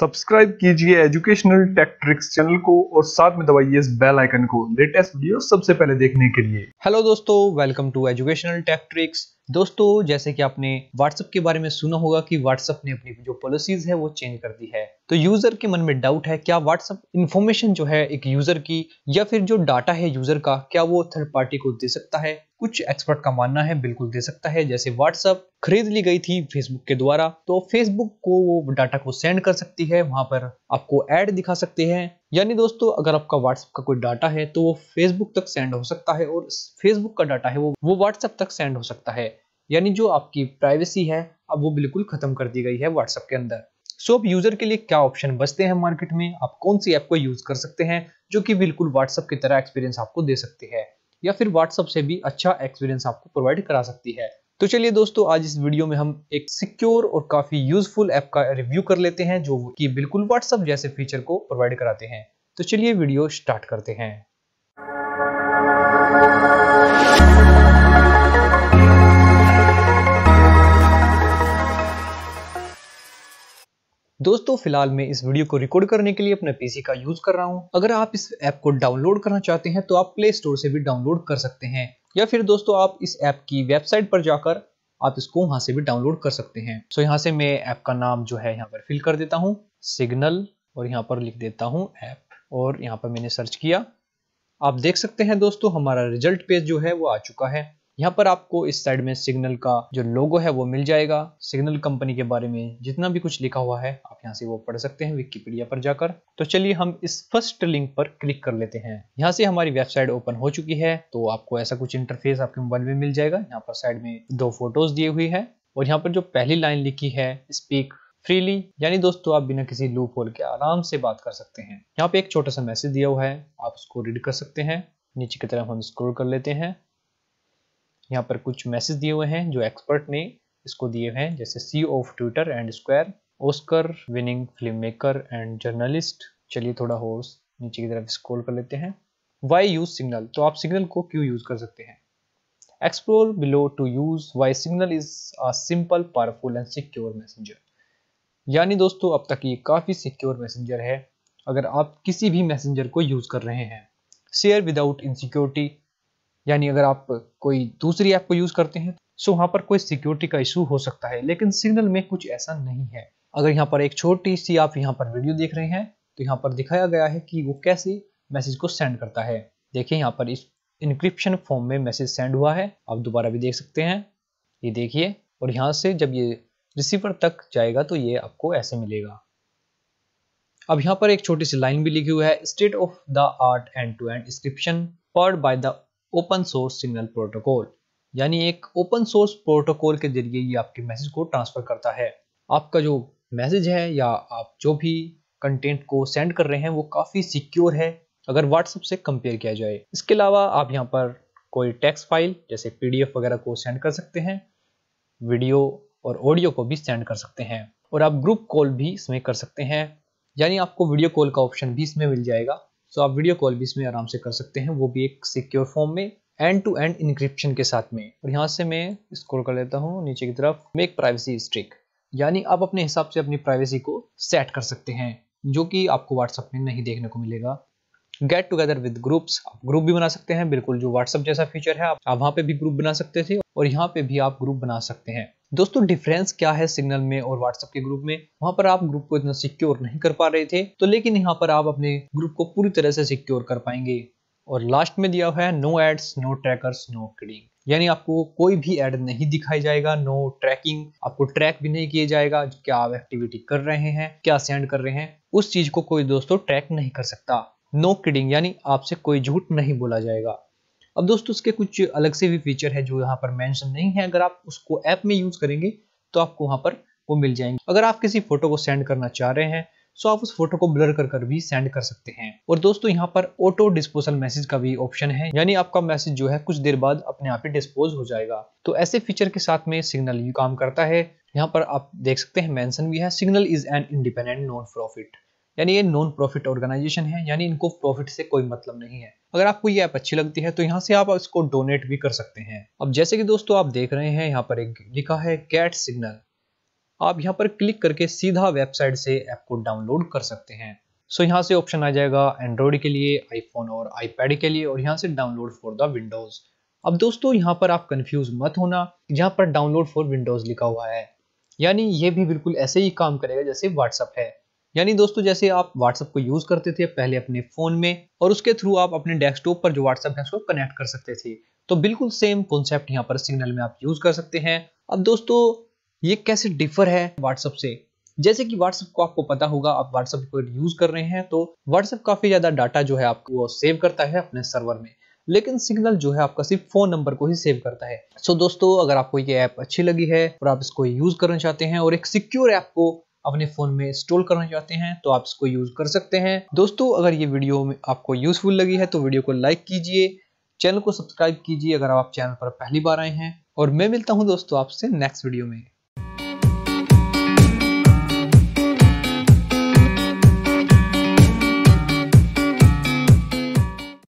subscribe कीजिए educational tech tricks channel को और साथ में दबाइए इस बेल आइकन को लेटेस्ट वीडियो सबसे पहले देखने के लिए हेलो दोस्तों welcome to educational tech tricks दोस्तों जैसे कि आपने व्हाट्सएप के बारे में सुना होगा कि व्हाट्सएप ने अपनी जो पॉलिसीज है वो चेंज कर दी है तो यूजर के मन में डाउट है क्या WhatsApp इन्फॉर्मेशन जो है एक यूजर की या फिर जो डाटा है यूजर का क्या वो थर्ड पार्टी को दे सकता है कुछ एक्सपर्ट का मानना है बिल्कुल दे सकता है जैसे व्हाट्सअप खरीद ली गई थी फेसबुक के द्वारा तो फेसबुक को वो डाटा को सेंड कर सकती है वहां पर आपको एड दिखा सकते हैं यानी दोस्तों अगर आपका व्हाट्सएप का कोई डाटा है तो वो फेसबुक तक सेंड हो सकता है और फेसबुक का डाटा है वो वो व्हाट्सएप तक सेंड हो सकता है यानी जो आपकी प्राइवेसी है अब वो बिल्कुल खत्म कर दी गई है व्हाट्सएप के अंदर सो so, अब यूजर के लिए क्या ऑप्शन बचते हैं मार्केट में आप कौन सी ऐप को यूज कर सकते हैं जो कि बिल्कुल व्हाट्सएप की तरह एक्सपीरियंस आपको दे सकती है या फिर व्हाट्सएप से भी अच्छा एक्सपीरियंस आपको प्रोवाइड करा सकती है तो चलिए दोस्तों आज इस वीडियो में हम एक सिक्योर और काफी यूजफुल ऐप का रिव्यू कर लेते हैं जो कि बिल्कुल व्हाट्सएप जैसे फीचर को प्रोवाइड कराते हैं तो चलिए वीडियो स्टार्ट करते हैं दोस्तों फिलहाल मैं इस वीडियो को रिकॉर्ड करने के लिए अपने पीसी का यूज कर रहा हूँ अगर आप इस ऐप को डाउनलोड करना चाहते हैं तो आप प्ले स्टोर से भी डाउनलोड कर सकते हैं या फिर दोस्तों आप इस ऐप की वेबसाइट पर जाकर आप इसको वहां से भी डाउनलोड कर सकते हैं सो यहाँ से मैं ऐप का नाम जो है यहाँ पर फिल कर देता हूँ सिग्नल और यहाँ पर लिख देता हूँ ऐप और यहाँ पर मैंने सर्च किया आप देख सकते हैं दोस्तों हमारा रिजल्ट पेज जो है वो आ चुका है यहाँ पर आपको इस साइड में सिग्नल का जो लोगो है वो मिल जाएगा सिग्नल कंपनी के बारे में जितना भी कुछ लिखा हुआ है आप यहाँ से वो पढ़ सकते हैं विकीपीडिया पर जाकर तो चलिए हम इस फर्स्ट लिंक पर क्लिक कर लेते हैं यहाँ से हमारी वेबसाइट ओपन हो चुकी है तो आपको ऐसा कुछ इंटरफेस आपके मोबाइल में मिल जाएगा यहाँ पर साइड में दो फोटोज दिए हुई है और यहाँ पर जो पहली लाइन लिखी है स्पीक फ्रीली यानी दोस्तों आप बिना किसी लूप होल के आराम से बात कर सकते हैं यहाँ पे एक छोटा सा मैसेज दिया हुआ है आप उसको रीड कर सकते हैं नीचे की तरफ हम स्क्रॉल कर लेते हैं यहाँ पर कुछ मैसेज दिए हुए हैं जो एक्सपर्ट ने इसको दिए हैं जैसे CEO of Twitter and Square Oscar winning film maker and journalist चलिए थोड़ा हो नीचे की तरफ स्क्रॉल कर लेते हैं वाई यूज सिग्नल तो आप सिग्नल को क्यों यूज कर सकते हैं explore below to use why Signal is a simple powerful and secure messenger यानी दोस्तों अब तक ये काफ़ी सिक्योर मैसेंजर है अगर आप किसी भी मैसेंजर को यूज़ कर रहे हैं शेयर विदाउट इनसिक्योरिटी यानी अगर आप कोई दूसरी ऐप को यूज करते हैं सो वहाँ पर कोई सिक्योरिटी का इशू हो सकता है लेकिन सिग्नल में कुछ ऐसा नहीं है अगर यहाँ पर एक छोटी सी आप यहाँ पर वीडियो देख रहे हैं तो यहाँ पर दिखाया गया है कि वो कैसे मैसेज को सेंड करता है देखिए यहाँ पर इस इनक्रिप्शन फॉर्म में मैसेज सेंड हुआ है आप दोबारा भी देख सकते हैं ये देखिए और यहाँ से जब ये रिसीवर तक जाएगा तो ये आपको ऐसे मिलेगा अब यहाँ पर एक छोटी सी लाइन भी लिखी हुई है state of the art end to end encryption powered by the open source Signal protocol यानी एक ओपन सोर्स प्रोटोकॉल के जरिए ये आपके मैसेज को ट्रांसफ़र करता है आपका जो मैसेज है या आप जो भी कंटेंट को सेंड कर रहे हैं वो काफ़ी सिक्योर है अगर व्हाट्सएप से कंपेयर किया जाए इसके अलावा आप यहाँ पर कोई टेक्स्ट फाइल जैसे पीडीएफ वगैरह को सेंड कर सकते हैं वीडियो और ऑडियो को भी सेंड कर सकते हैं और आप ग्रुप कॉल भी इसमें कर सकते हैं यानी आपको वीडियो कॉल का ऑप्शन भी इसमें मिल जाएगा सो तो आप वीडियो कॉल भी इसमें आराम से कर सकते हैं वो भी एक सिक्योर फॉर्म में एंड टू एंड इनक्रिप्शन के साथ में और यहाँ से मैं स्क्रॉल कर लेता हूँ नीचे की तरफ मेक प्राइवेसी स्ट्रिक यानी आप अपने हिसाब से अपनी प्राइवेसी को सेट कर सकते हैं जो कि आपको व्हाट्सएप में नहीं देखने को मिलेगा गेट टुगेदर विद ग्रुप्स आप ग्रुप भी बना सकते हैं बिल्कुल जो व्हाट्सअप जैसा फीचर है आप वहाँ पे भी ग्रुप बना सकते थे और यहाँ पे भी आप ग्रुप बना सकते हैं दोस्तों डिफरेंस क्या है सिग्नल में और व्हाट्सएप के ग्रुप में वहाँ पर आप ग्रुप को इतना सिक्योर नहीं कर पा रहे थे तो लेकिन यहाँ पर आप अपने ग्रुप को पूरी तरह से सिक्योर कर पाएंगे और लास्ट में दिया हुआ है no ads no trackers no kidding यानी आपको कोई भी एड नहीं दिखाई जाएगा नो ट्रैकिंग आपको ट्रैक भी नहीं किया जाएगा क्या आप एक्टिविटी कर रहे हैं क्या सेंड कर रहे हैं उस चीज को कोई दोस्तों ट्रैक नहीं कर सकता नो किडिंग यानी आपसे कोई झूठ नहीं बोला जाएगा अब दोस्तों इसके कुछ अलग से भी फीचर है जो यहाँ पर मेंशन नहीं है अगर आप उसको ऐप में यूज करेंगे तो आपको वहां पर वो मिल जाएंगे अगर आप किसी फोटो को सेंड करना चाह रहे हैं सो तो आप उस फोटो को ब्लर कर कर भी सेंड कर सकते हैं और दोस्तों यहाँ पर ऑटो डिस्पोजल मैसेज का भी ऑप्शन है यानी आपका मैसेज जो है कुछ देर बाद अपने आप ही डिस्पोज हो जाएगा तो ऐसे फीचर के साथ में सिग्नल काम करता है यहाँ पर आप देख सकते हैं मेंशन भी है Signal is an independent non profit यानी ये नॉन प्रॉफिट ऑर्गेनाइजेशन है यानी इनको प्रॉफिट से कोई मतलब नहीं है अगर आपको ये ऐप अच्छी लगती है तो यहाँ से आप इसको डोनेट भी कर सकते हैं अब जैसे कि दोस्तों आप देख रहे हैं यहाँ पर एक लिखा है कैट सिग्नल आप यहाँ पर क्लिक करके सीधा वेबसाइट से ऐप को डाउनलोड कर सकते हैं सो so, यहाँ से ऑप्शन आ जाएगा एंड्रॉयड के लिए आईफोन और आईपैड के लिए और यहाँ से डाउनलोड फॉर द विंडोज अब दोस्तों यहाँ पर आप कंफ्यूज मत होना यहाँ पर डाउनलोड फॉर विंडोज लिखा हुआ है यानी ये भी बिल्कुल ऐसे ही काम करेगा जैसे व्हाट्सअप है यानी दोस्तों जैसे आप व्हाट्सअप को यूज़ करते थे पहले अपने फ़ोन में और उसके थ्रू आप अपने डेस्कटॉप पर जो व्हाट्सअप है उसको कनेक्ट कर सकते थे तो बिल्कुल सेम कॉन्सेप्ट यहाँ पर सिग्नल में आप यूज़ कर सकते हैं अब दोस्तों ये कैसे डिफर है व्हाट्सअप से जैसे कि व्हाट्सअप को आपको पता होगा आप व्हाट्सअप को यूज़ कर रहे हैं तो व्हाट्सअप काफ़ी ज़्यादा डाटा जो है आपको वो सेव करता है अपने सर्वर में लेकिन सिग्नल जो है आपका सिर्फ फोन नंबर को ही सेव करता है सो so, दोस्तों अगर आपको ये ऐप अच्छी लगी है और आप इसको यूज़ करना चाहते हैं और एक सिक्योर ऐप को अपने फ़ोन में इंस्टॉल करना चाहते हैं तो आप इसको यूज़ कर सकते हैं दोस्तों अगर ये वीडियो आपको यूज़फुल लगी है तो वीडियो को लाइक कीजिए चैनल को सब्सक्राइब कीजिए अगर आप चैनल पर पहली बार आए हैं और मैं मिलता हूँ दोस्तों आपसे नेक्स्ट वीडियो में